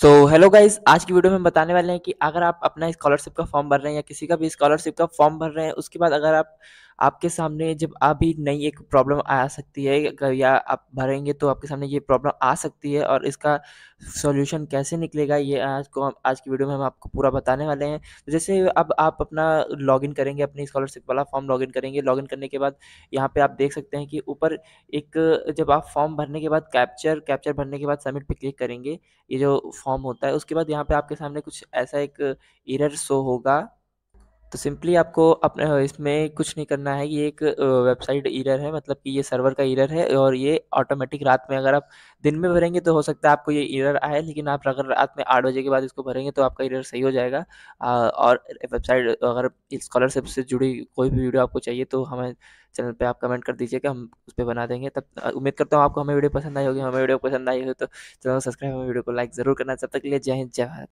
so hello guys आज की video में बताने वाले हैं कि अगर आप अपना स्कॉलरशिप का फॉर्म भर रहे हैं या किसी का भी स्कॉलरशिप का फॉर्म भर रहे हैं उसके बाद अगर आप आपके सामने जब अभी नई एक प्रॉब्लम आ सकती है या आप भरेंगे तो आपके सामने ये प्रॉब्लम आ सकती है और इसका सॉल्यूशन कैसे निकलेगा ये आज को आज की वीडियो में हम आपको पूरा बताने वाले हैं तो जैसे अब आप अपना लॉगिन करेंगे अपनी स्कॉलरशिप वाला फॉर्म लॉगिन करेंगे लॉगिन करने के बाद यहाँ पे आप देख सकते हैं कि ऊपर एक जब आप फॉर्म भरने के बाद कैप्चर कैप्चर भरने के बाद सबमिट पर क्लिक करेंगे ये जो फॉर्म होता है उसके बाद यहाँ पर आपके सामने कुछ ऐसा एक इरर शो होगा तो सिंपली आपको अपने इसमें कुछ नहीं करना है ये एक वेबसाइट ईरर है मतलब कि ये सर्वर का ईरर है और ये ऑटोमेटिक रात में अगर आप दिन में भरेंगे तो हो सकता है आपको ये ईरर आए लेकिन आप अगर रात में आठ बजे के बाद इसको भरेंगे तो आपका ईरर सही हो जाएगा और वेबसाइट अगर स्कॉलरशिप से जुड़ी कोई भी वीडियो आपको चाहिए तो हमें चैनल पर आप कमेंट कर दीजिएगा हम उस पर बना देंगे तब उम्मीद करता हूँ आपको हमें वीडियो पसंद आई होगी हमें वीडियो पसंद आई हो तो चैनल सब्सक्राइब हमें वीडियो को लाइक ज़रूर करना चाहता तक के लिए जय हिंद जय भारत